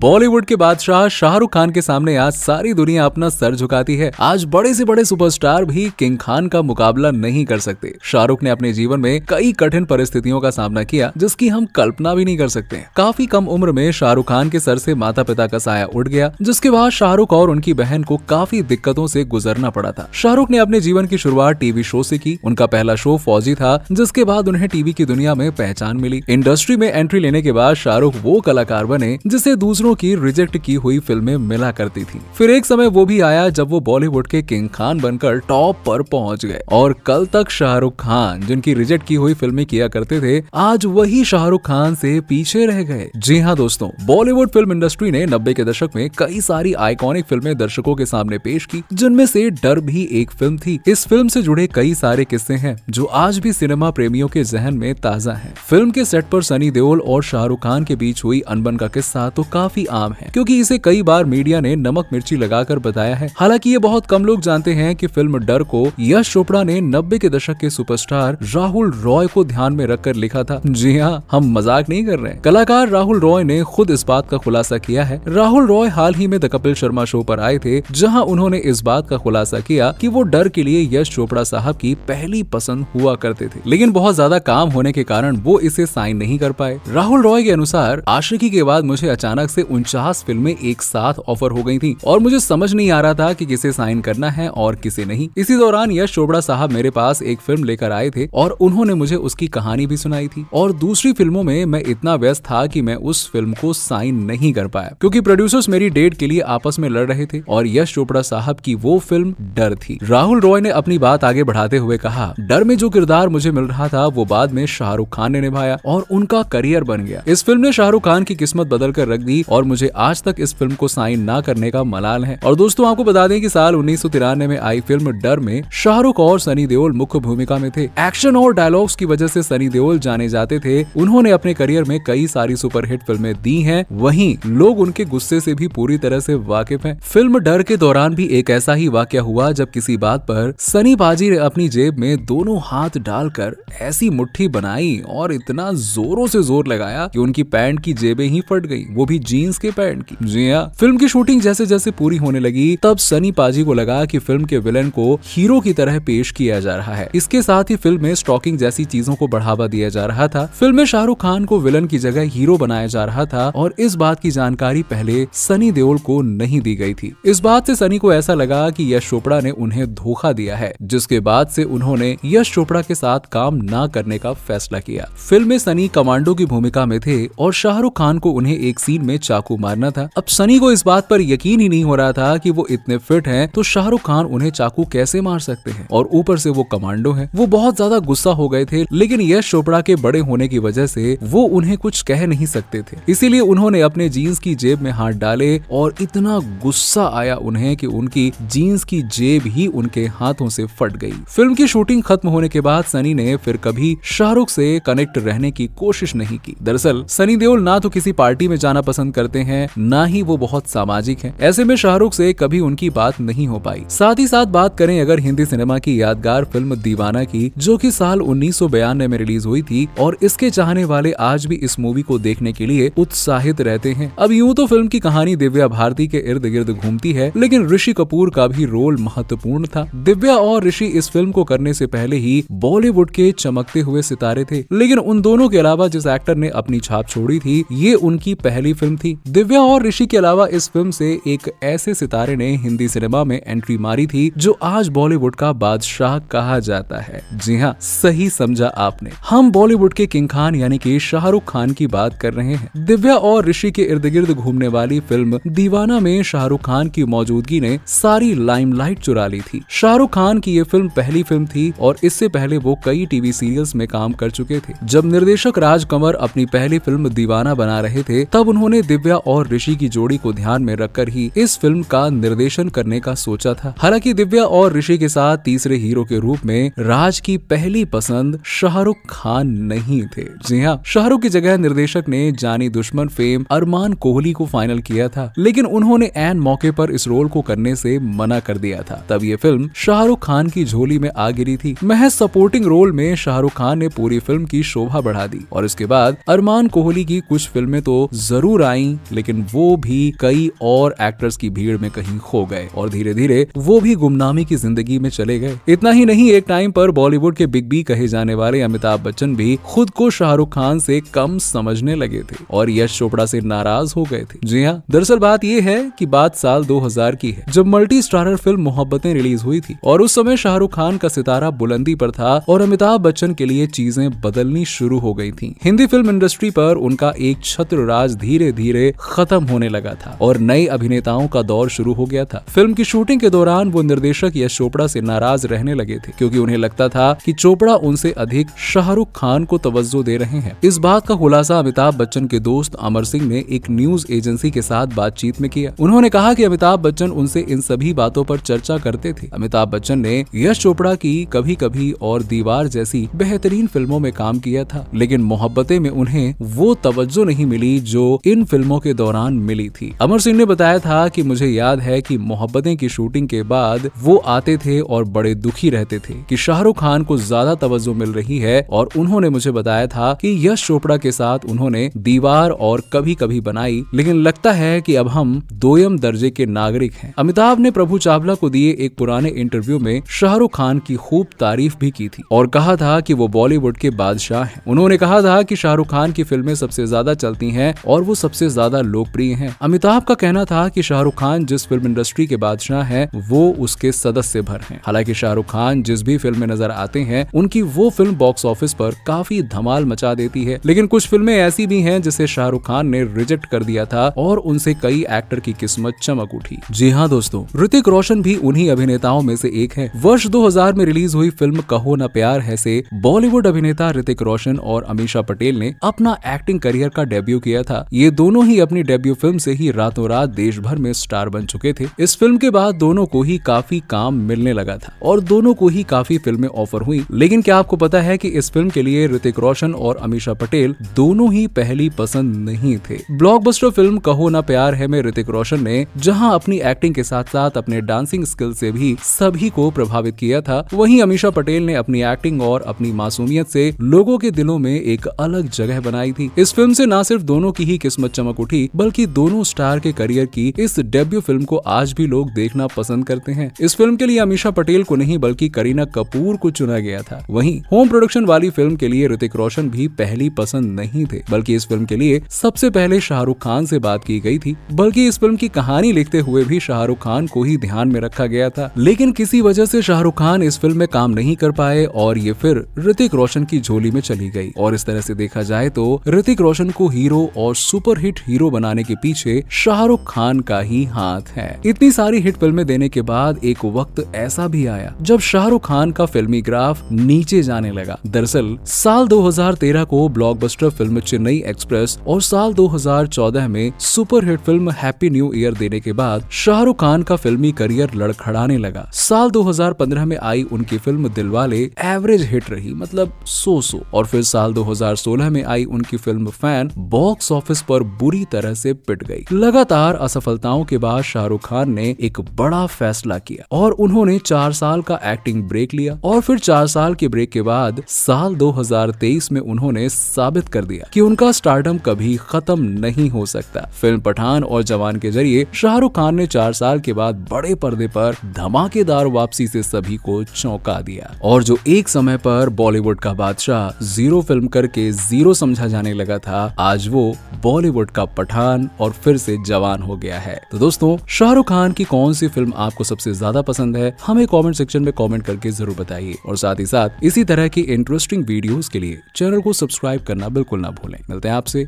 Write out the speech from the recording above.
बॉलीवुड के बादशाह शाहरुख खान के सामने आज सारी दुनिया अपना सर झुकाती है आज बड़े से बड़े सुपरस्टार भी किंग खान का मुकाबला नहीं कर सकते शाहरुख ने अपने जीवन में कई कठिन परिस्थितियों का सामना किया जिसकी हम कल्पना भी नहीं कर सकते काफी कम उम्र में शाहरुख खान के सर से माता पिता का साया उठ गया जिसके बाद शाहरुख और उनकी बहन को काफी दिक्कतों से गुजरना पड़ा था शाहरुख ने अपने जीवन की शुरुआत टीवी शो से की उनका पहला शो फौजी था जिसके बाद उन्हें टीवी की दुनिया में पहचान मिली इंडस्ट्री में एंट्री लेने के बाद शाहरुख वो कलाकार बने जिसे दूसरों दूसरों की रिजेक्ट की हुई फिल्में मिला करती थी फिर एक समय वो भी आया जब वो बॉलीवुड के किंग खान बनकर टॉप पर पहुंच गए और कल तक शाहरुख खान जिनकी रिजेक्ट की हुई फिल्में किया करते थे आज वही शाहरुख खान से पीछे रह गए जी हाँ दोस्तों बॉलीवुड फिल्म इंडस्ट्री ने नब्बे के दशक में कई सारी आइकॉनिक फिल्में दर्शकों के सामने पेश की जिनमें से डर भी एक फिल्म थी इस फिल्म से जुड़े कई सारे किस्से हैं जो आज भी सिनेमा प्रेमियों के जहन में ताजा हैं। फिल्म के सेट पर सनी देओल और शाहरुख खान के बीच हुई अनबन का किस्सा तो काफी काफी आम है क्योंकि इसे कई बार मीडिया ने नमक मिर्ची लगाकर बताया है हालांकि ये बहुत कम लोग जानते हैं कि फिल्म डर को यश चोपड़ा ने नब्बे के दशक के सुपरस्टार राहुल रॉय को ध्यान में रखकर लिखा था जी हाँ हम मजाक नहीं कर रहे कलाकार राहुल रॉय ने खुद इस बात का खुलासा किया है राहुल रॉय हाल ही में द कपिल शर्मा शो पर आए थे जहां उन्होंने इस बात का खुलासा किया कि वो डर के लिए यश चोपड़ा साहब की पहली पसंद हुआ करते थे लेकिन बहुत ज्यादा काम होने के कारण वो इसे साइन नहीं कर पाए राहुल रॉय के अनुसार आशिकी के बाद मुझे अचानक से उनचास फिल्में एक साथ ऑफर हो गई थी और मुझे समझ नहीं आ रहा था की कि किसे साइन करना है और किसे नहीं इसी दौरान यश चोपड़ा साहब मेरे पास एक फिल्म लेकर आए थे और उन्होंने मुझे उसकी कहानी भी सुनाई थी और दूसरी फिल्मों में मैं इतना व्यस्त था की मैं उस फिल्म को साइन नहीं कर पाया क्यूँकी प्रोड्यूसर्स मेरी डेट के लिए आपस में लड़ रहे थे और यश चोपड़ा साहब की वो फिल्म डर थी राहुल रॉय ने अपनी बात आगे बढ़ाते हुए कहा डर में जो किरदार मुझे मिल रहा था वो बाद में शाहरुख खान ने निभाया और उनका करियर बन गया इस फिल्म ने शाहरुख खान की किस्मत बदल कर रख दी और और मुझे आज तक इस फिल्म को साइन ना करने का मलाल है और दोस्तों आपको बता दें कि साल उन्नीस में आई फिल्म डर में शाहरुख और सनी देओल मुख्य भूमिका में थे एक्शन और डायलॉग्स की वजह से सनी देओल जाने जाते थे उन्होंने अपने करियर में कई सारी सुपरहिट फिल्में दी हैं वहीं लोग उनके गुस्से से भी पूरी तरह से वाकिफ हैं फिल्म डर के दौरान भी एक ऐसा ही वाक्य हुआ जब किसी बात पर सनी बाजी ने अपनी जेब में दोनों हाथ डालकर ऐसी मुट्ठी बनाई और इतना जोरों से जोर लगाया कि उनकी पैंट की जेबें ही फट गई वो भी जीन जीन्स के पैंट की जी हाँ फिल्म की शूटिंग जैसे जैसे पूरी होने लगी तब सनी पाजी को लगा की फिल्म के विलन को हीरो की तरह पेश किया जा रहा है इसके साथ ही फिल्म में स्टॉकिंग जैसी चीजों को बढ़ावा दिया जा रहा था फिल्म में शाहरुख खान को विलन की जगह हीरो बनाया जा रहा था और इस बात की जानकारी पहले सनी देओल को नहीं दी गई थी इस बात से सनी को ऐसा लगा कि यश चोपड़ा ने उन्हें धोखा दिया है जिसके बाद से उन्होंने यश चोपड़ा के साथ काम न करने का फैसला किया फिल्म में सनी कमांडो की भूमिका में थे और शाहरुख खान को उन्हें एक सीन में चाकू मारना था अब सनी को इस बात पर यकीन ही नहीं हो रहा था कि वो इतने फिट हैं तो शाहरुख खान उन्हें चाकू कैसे मार सकते हैं और ऊपर से वो कमांडो हैं वो बहुत ज्यादा गुस्सा हो गए थे लेकिन यश चोपड़ा के बड़े होने की वजह से वो उन्हें कुछ कह नहीं सकते थे इसीलिए उन्होंने अपने जीन्स की जेब में हाथ डाले और इतना गुस्सा आया उन्हें की उनकी जीन्स की जेब ही उनके हाथों से फट गई फिल्म की शूटिंग खत्म होने के बाद सनी ने फिर कभी शाहरुख से कनेक्ट रहने की कोशिश नहीं की दरअसल सनी देओल ना तो किसी पार्टी में जाना पसंद कर करते हैं ना ही वो बहुत सामाजिक है ऐसे में शाहरुख से कभी उनकी बात नहीं हो पाई साथ ही साथ बात करें अगर हिंदी सिनेमा की यादगार फिल्म दीवाना की जो की साल उन्नीस में रिलीज हुई थी और इसके चाहने वाले आज भी इस मूवी को देखने के लिए उत्साहित रहते हैं अब यूँ तो फिल्म की कहानी दिव्या भारती के इर्द गिर्द घूमती है लेकिन ऋषि कपूर का भी रोल महत्वपूर्ण था दिव्या और ऋषि इस फिल्म को करने से पहले ही बॉलीवुड के चमकते हुए सितारे थे लेकिन उन दोनों के अलावा जिस एक्टर ने अपनी छाप छोड़ी थी ये उनकी पहली फिल्म थी थी दिव्या और ऋषि के अलावा इस फिल्म से एक ऐसे सितारे ने हिंदी सिनेमा में एंट्री मारी थी जो आज बॉलीवुड का बादशाह कहा जाता है जी हाँ सही समझा आपने हम बॉलीवुड के किंग खान यानी कि शाहरुख खान की बात कर रहे हैं दिव्या और ऋषि के इर्द गिर्द घूमने वाली फिल्म दीवाना में शाहरुख खान की मौजूदगी ने सारी लाइमलाइट चुरा ली थी शाहरुख खान की ये फिल्म पहली फिल्म थी और इससे पहले वो कई टीवी सीरियल्स में काम कर चुके थे जब निर्देशक राज कंवर अपनी पहली फिल्म दीवाना बना रहे थे तब उन्होंने दिव्या और ऋषि की जोड़ी को ध्यान में रखकर ही इस फिल्म का निर्देशन करने का सोचा था हालांकि दिव्या और ऋषि के साथ तीसरे हीरो के रूप में राज की पहली पसंद शाहरुख खान नहीं थे जी हाँ शाहरुख की जगह निर्देशक ने जानी दुश्मन फेम अरमान कोहली को फाइनल किया था लेकिन उन्होंने एन मौके पर इस रोल को करने से मना कर दिया था तब ये फिल्म शाहरुख खान की झोली में आ गिरी थी महज सपोर्टिंग रोल में शाहरुख खान ने पूरी फिल्म की शोभा बढ़ा दी और इसके बाद अरमान कोहली की कुछ फिल्में तो जरूर आई नहीं लेकिन वो भी कई और एक्टर्स की भीड़ में कहीं खो गए और धीरे धीरे वो भी गुमनामी की जिंदगी में चले गए इतना ही नहीं एक टाइम पर बॉलीवुड के बिग बी कहे जाने वाले अमिताभ बच्चन भी खुद को शाहरुख खान से कम समझने लगे थे और यश चोपड़ा से नाराज हो गए थे जी हाँ दरअसल बात यह है कि बात साल 2000 की है जब multi starrer film Mohabbatein release हुई थी और उस समय शाहरुख खान का सितारा बुलंदी पर था और अमिताभ बच्चन के लिए चीजें बदलनी शुरू हो गई थी हिंदी फिल्म इंडस्ट्री पर उनका एक छत्र राज धीरे धीरे धीरे खत्म होने लगा था और नए अभिनेताओं का दौर शुरू हो गया था फिल्म की शूटिंग के दौरान वो निर्देशक यश चोपड़ा से नाराज रहने लगे थे क्योंकि उन्हें लगता था कि चोपड़ा उनसे अधिक शाहरुख खान को तवज्जो दे रहे हैं इस बात का खुलासा अमिताभ बच्चन के दोस्त अमर सिंह ने एक न्यूज एजेंसी के साथ बातचीत में किया उन्होंने कहा कि अमिताभ बच्चन उनसे इन सभी बातों पर चर्चा करते थे अमिताभ बच्चन ने यश चोपड़ा की कभी कभी और दीवार जैसी बेहतरीन फिल्मों में काम किया था लेकिन मोहब्बतें में उन्हें वो तवज्जो नहीं मिली जो इन फिल्म फिल्मों के दौरान मिली थी अमर सिंह ने बताया था कि मुझे याद है कि मोहब्बतें की शूटिंग के बाद वो आते थे और बड़े दुखी रहते थे कि शाहरुख खान को ज्यादा तवज्जो मिल रही है और उन्होंने मुझे बताया था कि यश चोपड़ा के साथ उन्होंने दीवार और कभी कभी बनाई लेकिन लगता है कि अब हम दोयम दर्जे के नागरिक हैं अमिताभ ने प्रभु चावला को दिए एक पुराने इंटरव्यू में शाहरुख खान की खूब तारीफ भी की थी और कहा था कि वो बॉलीवुड के बादशाह हैं उन्होंने कहा था कि शाहरुख खान की फिल्में सबसे ज्यादा चलती हैं और वो सबसे ज्यादा लोकप्रिय हैं अमिताभ का कहना था कि शाहरुख खान जिस फिल्म इंडस्ट्री के बादशाह हैं वो उसके सदस्य भर हैं हालांकि शाहरुख खान जिस भी फिल्म में नजर आते हैं उनकी वो फिल्म बॉक्स ऑफिस पर काफी धमाल मचा देती है लेकिन कुछ फिल्में ऐसी भी हैं जिसे शाहरुख खान ने रिजेक्ट कर दिया था और उनसे कई एक्टर की किस्मत चमक उठी जी हाँ दोस्तों ऋतिक रोशन भी उन्हीं अभिनेताओं में से एक है वर्ष 2000 में रिलीज हुई फिल्म कहो न प्यार है से बॉलीवुड अभिनेता ऋतिक रोशन और अमीशा पटेल ने अपना एक्टिंग करियर का डेब्यू किया था ये दोनों दोनों ही अपनी डेब्यू फिल्म से ही रातों रात देश भर में स्टार बन चुके थे इस फिल्म के बाद दोनों को ही काफी काम मिलने लगा था और दोनों को ही काफी फिल्में ऑफर हुई लेकिन क्या आपको पता है की इस फिल्म के लिए ऋतिक रोशन और अमीशा पटेल दोनों ही पहली पसंद नहीं थे ब्लॉकबस्टर फिल्म कहो ना प्यार है में ऋतिक रोशन ने जहां अपनी एक्टिंग के साथ साथ अपने डांसिंग स्किल से भी सभी को प्रभावित किया था वहीं अमीशा पटेल ने अपनी एक्टिंग और अपनी मासूमियत से लोगों के दिलों में एक अलग जगह बनाई थी इस फिल्म से न सिर्फ दोनों की ही किस्मत चमक चमक उठी बल्कि दोनों स्टार के करियर की इस डेब्यू फिल्म को आज भी लोग देखना पसंद करते हैं इस फिल्म के लिए अमीशा पटेल को नहीं बल्कि करीना कपूर को चुना गया था वहीं होम प्रोडक्शन वाली फिल्म के लिए ऋतिक रोशन भी पहली पसंद नहीं थे बल्कि इस फिल्म के लिए सबसे पहले शाहरुख खान से बात की गई थी बल्कि इस फिल्म की कहानी लिखते हुए भी शाहरुख खान को ही ध्यान में रखा गया था लेकिन किसी वजह से शाहरुख खान इस फिल्म में काम नहीं कर पाए और ये फिर ऋतिक रोशन की झोली में चली गई और इस तरह से देखा जाए तो ऋतिक रोशन को हीरो और सुपरहिट हिट हीरो बनाने के पीछे शाहरुख खान का ही हाथ है इतनी सारी हिट फिल्में देने के बाद एक वक्त ऐसा भी आया जब शाहरुख खान का फिल्मी ग्राफ नीचे जाने लगा दरअसल साल 2013 को ब्लॉकबस्टर फिल्म चेन्नई एक्सप्रेस और साल 2014 में superhit film happy new year देने के बाद शाहरुख खान का फिल्मी करियर लड़खड़ाने लगा साल 2015 में आई उनकी फिल्म दिलवाले एवरेज हिट रही मतलब सो सो और फिर साल 2016 में आई उनकी फिल्म फैन बॉक्स ऑफिस पर पूरी तरह से पिट गई लगातार असफलताओं के बाद शाहरुख खान ने एक बड़ा फैसला किया और उन्होंने चार साल का एक्टिंग ब्रेक लिया और फिर चार साल के ब्रेक के बाद साल 2023 में उन्होंने साबित कर दिया कि उनका स्टार्टअप कभी खत्म नहीं हो सकता फिल्म पठान और जवान के जरिए शाहरुख खान ने चार साल के बाद बड़े पर्दे पर धमाकेदार वापसी से सभी को चौंका दिया और जो एक समय पर बॉलीवुड का बादशाह जीरो फिल्म करके जीरो समझा जाने लगा था आज वो बॉलीवुड का पठान और फिर से जवान हो गया है तो दोस्तों शाहरुख खान की कौन सी फिल्म आपको सबसे ज्यादा पसंद है हमें कॉमेंट सेक्शन में कॉमेंट करके जरूर बताइए और साथ ही साथ इसी तरह की इंटरेस्टिंग वीडियोस के लिए चैनल को सब्सक्राइब करना बिल्कुल ना भूलें मिलते हैं आपसे